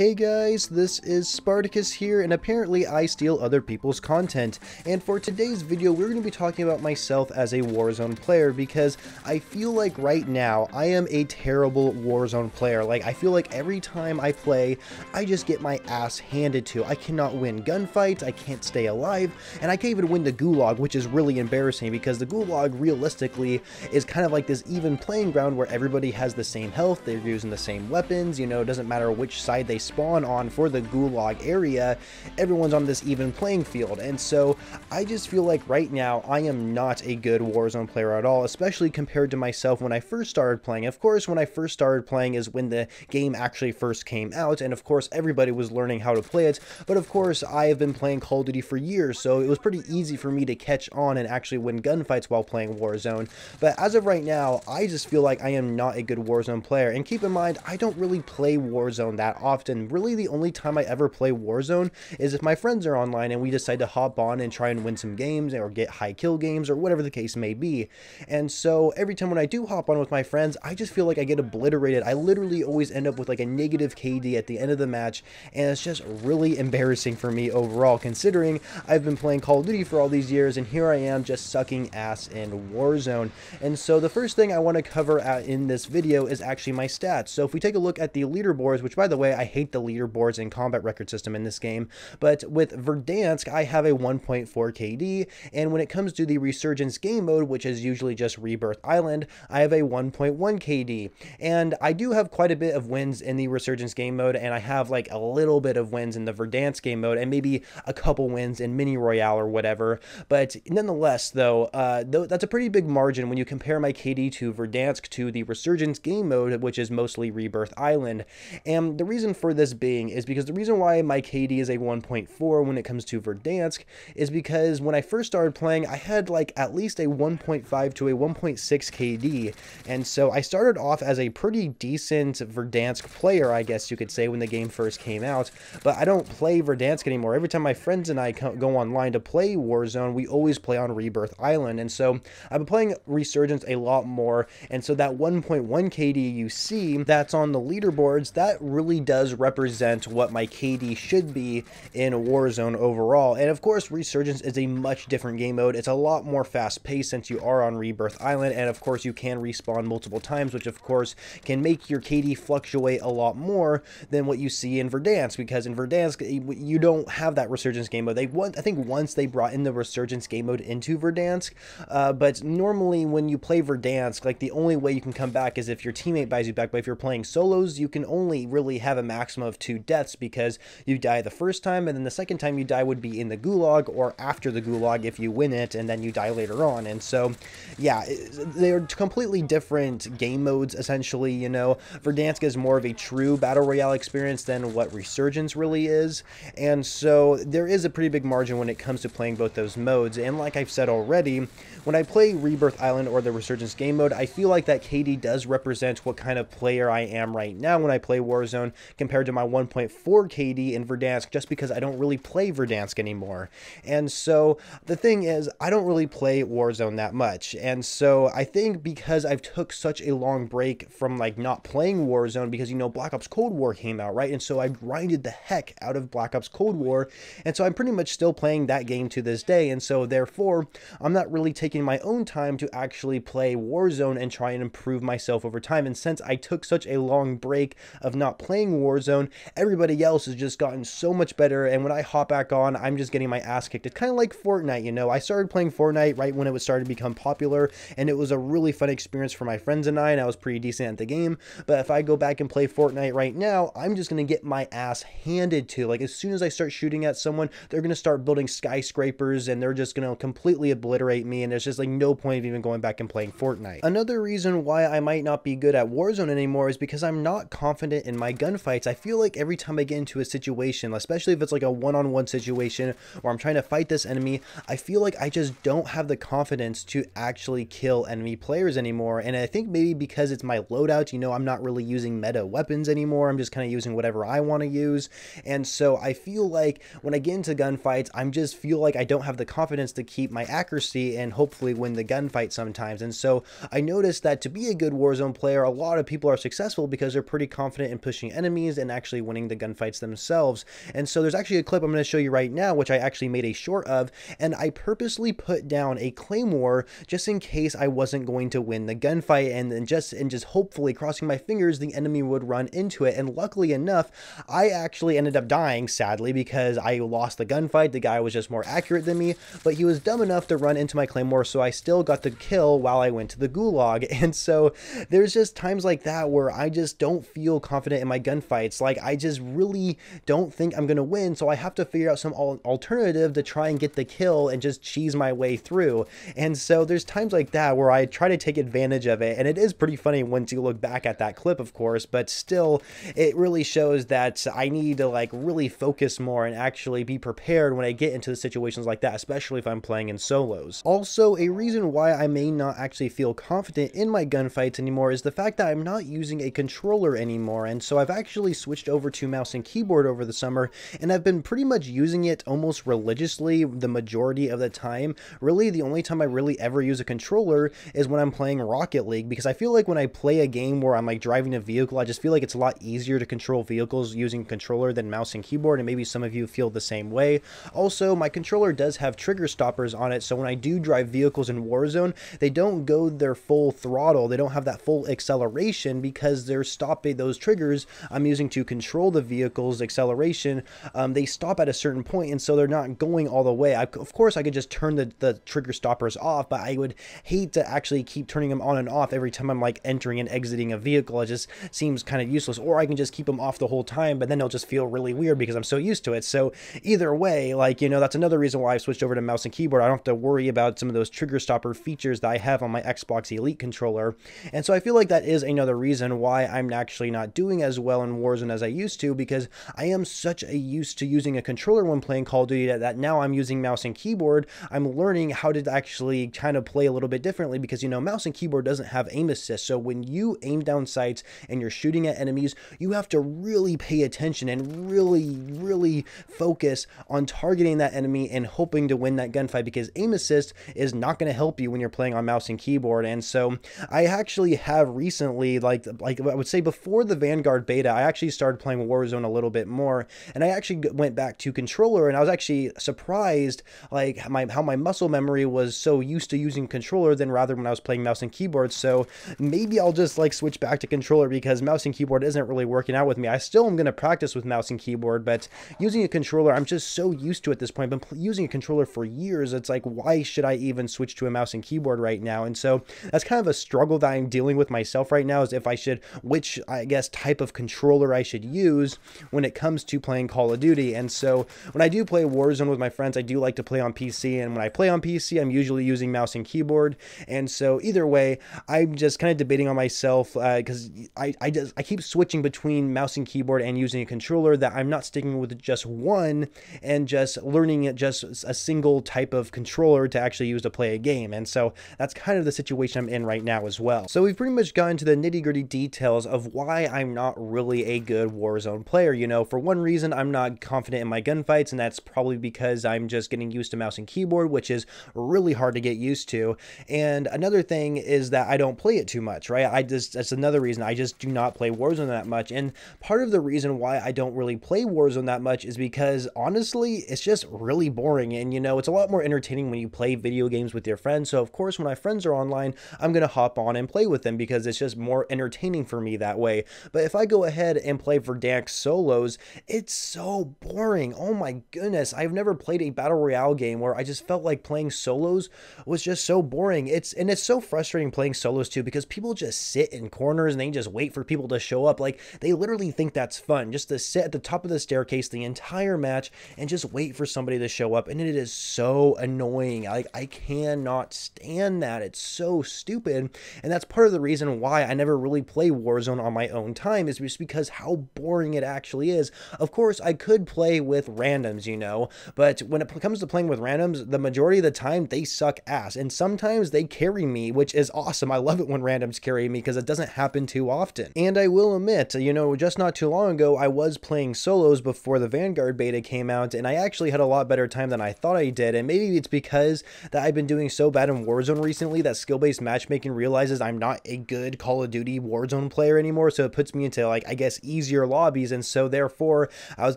Hey guys, this is Spartacus here, and apparently I steal other people's content. And for today's video, we're going to be talking about myself as a Warzone player, because I feel like right now, I am a terrible Warzone player. Like, I feel like every time I play, I just get my ass handed to. I cannot win gunfights, I can't stay alive, and I can't even win the Gulag, which is really embarrassing, because the Gulag, realistically, is kind of like this even playing ground where everybody has the same health, they're using the same weapons, you know, it doesn't matter which side they spawn on for the gulag area, everyone's on this even playing field. And so I just feel like right now I am not a good Warzone player at all, especially compared to myself when I first started playing. Of course, when I first started playing is when the game actually first came out, and of course everybody was learning how to play it, but of course I have been playing Call of Duty for years, so it was pretty easy for me to catch on and actually win gunfights while playing Warzone. But as of right now, I just feel like I am not a good Warzone player, and keep in mind, I don't really play Warzone that often and really the only time I ever play Warzone is if my friends are online and we decide to hop on and try and win some games or get high kill games or whatever the case may be. And so every time when I do hop on with my friends, I just feel like I get obliterated. I literally always end up with like a negative KD at the end of the match, and it's just really embarrassing for me overall, considering I've been playing Call of Duty for all these years, and here I am just sucking ass in Warzone. And so the first thing I want to cover uh, in this video is actually my stats. So if we take a look at the leaderboards, which by the way, I hate hate the leaderboards and combat record system in this game, but with Verdansk, I have a 1.4 KD, and when it comes to the Resurgence game mode, which is usually just Rebirth Island, I have a 1.1 KD. And I do have quite a bit of wins in the Resurgence game mode, and I have like a little bit of wins in the Verdansk game mode, and maybe a couple wins in Mini Royale or whatever. But nonetheless, though, uh, that's a pretty big margin when you compare my KD to Verdansk to the Resurgence game mode, which is mostly Rebirth Island. And the reason for for this being is because the reason why my KD is a 1.4 when it comes to Verdansk is because when I first started playing, I had like at least a 1.5 to a 1.6 KD, and so I started off as a pretty decent Verdansk player, I guess you could say, when the game first came out, but I don't play Verdansk anymore. Every time my friends and I go online to play Warzone, we always play on Rebirth Island, and so I've been playing Resurgence a lot more, and so that 1.1 KD you see that's on the leaderboards, that really does represent what my KD should be in Warzone overall. And of course, Resurgence is a much different game mode. It's a lot more fast-paced since you are on Rebirth Island, and of course you can respawn multiple times, which of course can make your KD fluctuate a lot more than what you see in Verdansk, because in Verdansk, you don't have that Resurgence game mode. They want, I think once they brought in the Resurgence game mode into Verdansk, uh, but normally when you play Verdansk, like the only way you can come back is if your teammate buys you back, but if you're playing solos, you can only really have a max maximum of two deaths because you die the first time, and then the second time you die would be in the gulag or after the gulag if you win it, and then you die later on. And so, yeah, they're completely different game modes essentially. You know, Verdansk is more of a true battle royale experience than what Resurgence really is, and so there is a pretty big margin when it comes to playing both those modes. And like I've said already, when I play Rebirth Island or the Resurgence game mode, I feel like that KD does represent what kind of player I am right now when I play Warzone compared compared to my 1.4 KD in Verdansk just because I don't really play Verdansk anymore. And so the thing is, I don't really play Warzone that much. And so I think because I've took such a long break from like not playing Warzone because you know Black Ops Cold War came out, right? And so I grinded the heck out of Black Ops Cold War. And so I'm pretty much still playing that game to this day. And so therefore, I'm not really taking my own time to actually play Warzone and try and improve myself over time. And since I took such a long break of not playing Warzone, zone. Everybody else has just gotten so much better. And when I hop back on, I'm just getting my ass kicked. It's kind of like Fortnite, you know. I started playing Fortnite right when it was starting to become popular, and it was a really fun experience for my friends and I, and I was pretty decent at the game. But if I go back and play Fortnite right now, I'm just going to get my ass handed to. Like, as soon as I start shooting at someone, they're going to start building skyscrapers, and they're just going to completely obliterate me, and there's just like no point of even going back and playing Fortnite. Another reason why I might not be good at Warzone anymore is because I'm not confident in my gunfights. I feel like every time I get into a situation, especially if it's like a one-on-one -on -one situation where I'm trying to fight this enemy, I feel like I just don't have the confidence to actually kill enemy players anymore. And I think maybe because it's my loadout, you know, I'm not really using meta weapons anymore. I'm just kind of using whatever I want to use. And so I feel like when I get into gunfights, I'm just feel like I don't have the confidence to keep my accuracy and hopefully win the gunfight sometimes. And so I noticed that to be a good Warzone player, a lot of people are successful because they're pretty confident in pushing enemies and actually winning the gunfights themselves. And so there's actually a clip I'm going to show you right now, which I actually made a short of, and I purposely put down a claymore just in case I wasn't going to win the gunfight, and then just and just hopefully crossing my fingers the enemy would run into it. And luckily enough, I actually ended up dying sadly because I lost the gunfight. The guy was just more accurate than me, but he was dumb enough to run into my claymore, so I still got the kill while I went to the gulag. And so there's just times like that where I just don't feel confident in my gunfights it's like I just really don't think I'm gonna win, so I have to figure out some alternative to try and get the kill and just cheese my way through. And so there's times like that where I try to take advantage of it, and it is pretty funny once you look back at that clip, of course, but still, it really shows that I need to like really focus more and actually be prepared when I get into situations like that, especially if I'm playing in solos. Also, a reason why I may not actually feel confident in my gunfights anymore is the fact that I'm not using a controller anymore, and so I've actually switched over to mouse and keyboard over the summer, and I've been pretty much using it almost religiously the majority of the time. Really, the only time I really ever use a controller is when I'm playing Rocket League, because I feel like when I play a game where I'm like driving a vehicle, I just feel like it's a lot easier to control vehicles using controller than mouse and keyboard, and maybe some of you feel the same way. Also, my controller does have trigger stoppers on it, so when I do drive vehicles in Warzone, they don't go their full throttle, they don't have that full acceleration because they're stopping those triggers. I'm using to control the vehicle's acceleration, um, they stop at a certain point, and so they're not going all the way. I, of course, I could just turn the, the trigger stoppers off, but I would hate to actually keep turning them on and off every time I'm like entering and exiting a vehicle. It just seems kind of useless. Or I can just keep them off the whole time, but then it'll just feel really weird because I'm so used to it. So either way, like, you know, that's another reason why I've switched over to mouse and keyboard. I don't have to worry about some of those trigger stopper features that I have on my Xbox Elite controller. And so I feel like that is another reason why I'm actually not doing as well in Wars person as I used to because I am such a used to using a controller when playing Call of Duty that, that now I'm using mouse and keyboard. I'm learning how to actually kind of play a little bit differently because, you know, mouse and keyboard doesn't have aim assist. So when you aim down sights and you're shooting at enemies, you have to really pay attention and really, really focus on targeting that enemy and hoping to win that gunfight because aim assist is not going to help you when you're playing on mouse and keyboard. And so I actually have recently, like, like I would say before the Vanguard beta, I actually started playing Warzone a little bit more, and I actually went back to controller, and I was actually surprised like my how my muscle memory was so used to using controller than rather when I was playing mouse and keyboard. So maybe I'll just like switch back to controller because mouse and keyboard isn't really working out with me. I still am gonna practice with mouse and keyboard, but using a controller, I'm just so used to at this point. I've been using a controller for years. It's like why should I even switch to a mouse and keyboard right now? And so that's kind of a struggle that I'm dealing with myself right now is if I should which I guess type of controller I I should use when it comes to playing Call of Duty. And so when I do play Warzone with my friends, I do like to play on PC. And when I play on PC, I'm usually using mouse and keyboard. And so either way, I'm just kind of debating on myself because uh, I, I just I keep switching between mouse and keyboard and using a controller that I'm not sticking with just one and just learning just a single type of controller to actually use to play a game. And so that's kind of the situation I'm in right now as well. So we've pretty much gotten to the nitty gritty details of why I'm not really a good Warzone player. You know, for one reason, I'm not confident in my gunfights, and that's probably because I'm just getting used to mouse and keyboard, which is really hard to get used to. And another thing is that I don't play it too much, right? I just, that's another reason. I just do not play Warzone that much. And part of the reason why I don't really play Warzone that much is because honestly, it's just really boring. And, you know, it's a lot more entertaining when you play video games with your friends. So, of course, when my friends are online, I'm going to hop on and play with them because it's just more entertaining for me that way. But if I go ahead and play Verdansk solos, it's so boring. Oh my goodness. I've never played a battle royale game where I just felt like playing solos was just so boring. It's and it's so frustrating playing solos too because people just sit in corners and they just wait for people to show up. Like they literally think that's fun just to sit at the top of the staircase the entire match and just wait for somebody to show up and it is so annoying. Like I cannot stand that. It's so stupid. And that's part of the reason why I never really play Warzone on my own time is just because how how boring it actually is. Of course, I could play with randoms, you know, but when it comes to playing with randoms, the majority of the time they suck ass. And sometimes they carry me, which is awesome. I love it when randoms carry me because it doesn't happen too often. And I will admit, you know, just not too long ago, I was playing solos before the Vanguard beta came out, and I actually had a lot better time than I thought I did. And maybe it's because that I've been doing so bad in Warzone recently that skill based matchmaking realizes I'm not a good Call of Duty Warzone player anymore. So it puts me into, like, I guess, easier lobbies, and so therefore I was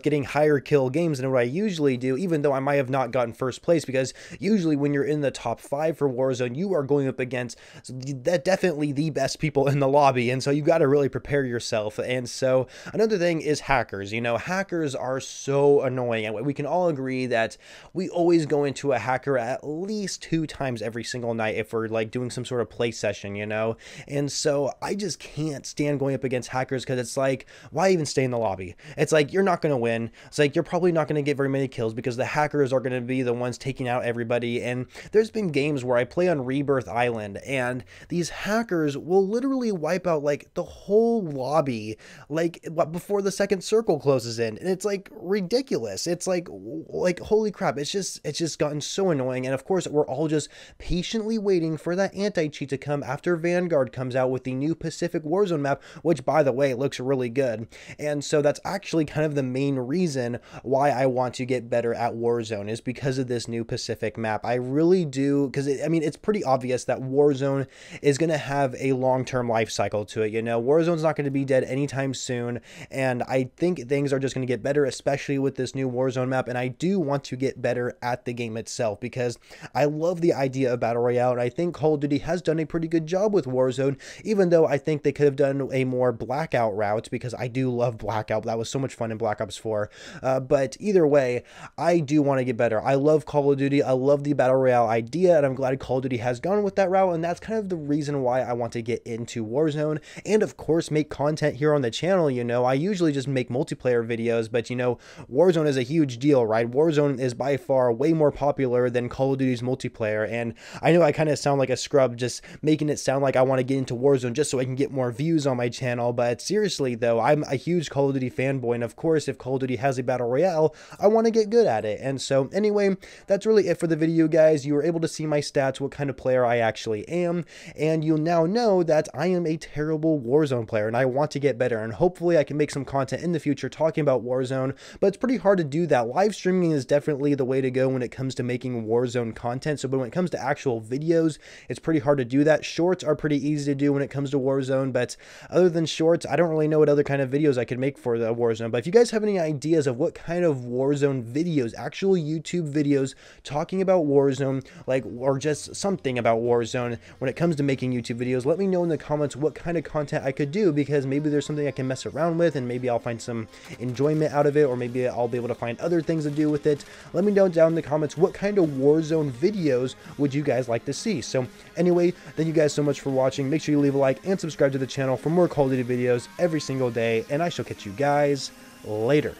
getting higher kill games than what I usually do, even though I might have not gotten first place, because usually when you're in the top five for Warzone, you are going up against that definitely the best people in the lobby, and so you got to really prepare yourself. And so another thing is hackers. You know, hackers are so annoying, and we can all agree that we always go into a hacker at least two times every single night if we're like doing some sort of play session, you know. And so I just can't stand going up against hackers because it's like, why even stay in the lobby? It's like you're not going to win. It's like you're probably not going to get very many kills because the hackers are going to be the ones taking out everybody. And there's been games where I play on Rebirth Island and these hackers will literally wipe out like the whole lobby like before the second circle closes in. And it's like ridiculous. It's like like holy crap. It's just it's just gotten so annoying. And of course, we're all just patiently waiting for that anti-cheat to come after Vanguard comes out with the new Pacific Warzone map, which by the way looks really good said. And so that's actually kind of the main reason why I want to get better at Warzone is because of this new Pacific map. I really do, because I mean, it's pretty obvious that Warzone is going to have a long term life cycle to it. You know, Warzone's not going to be dead anytime soon. And I think things are just going to get better, especially with this new Warzone map. And I do want to get better at the game itself because I love the idea of Battle Royale. And I think Call of Duty has done a pretty good job with Warzone, even though I think they could have done a more blackout route because I I do love Black Ops. That was so much fun in Black Ops 4. Uh, but either way, I do want to get better. I love Call of Duty. I love the Battle Royale idea, and I'm glad Call of Duty has gone with that route. And that's kind of the reason why I want to get into Warzone and, of course, make content here on the channel. You know, I usually just make multiplayer videos, but you know, Warzone is a huge deal, right? Warzone is by far way more popular than Call of Duty's multiplayer. And I know I kind of sound like a scrub just making it sound like I want to get into Warzone just so I can get more views on my channel. But seriously, though, I I'm a huge Call of Duty fanboy, and of course, if Call of Duty has a battle royale, I want to get good at it. And so, anyway, that's really it for the video, guys. You were able to see my stats, what kind of player I actually am, and you'll now know that I am a terrible Warzone player, and I want to get better. And hopefully, I can make some content in the future talking about Warzone, but it's pretty hard to do that. Live streaming is definitely the way to go when it comes to making Warzone content. So, but when it comes to actual videos, it's pretty hard to do that. Shorts are pretty easy to do when it comes to Warzone, but other than shorts, I don't really know what other kind of of videos I could make for the Warzone. But if you guys have any ideas of what kind of Warzone videos, actual YouTube videos talking about Warzone, like or just something about Warzone when it comes to making YouTube videos, let me know in the comments what kind of content I could do because maybe there's something I can mess around with and maybe I'll find some enjoyment out of it or maybe I'll be able to find other things to do with it. Let me know down in the comments what kind of Warzone videos would you guys like to see. So anyway, thank you guys so much for watching. Make sure you leave a like and subscribe to the channel for more Call of Duty videos every single day and I shall catch you guys later.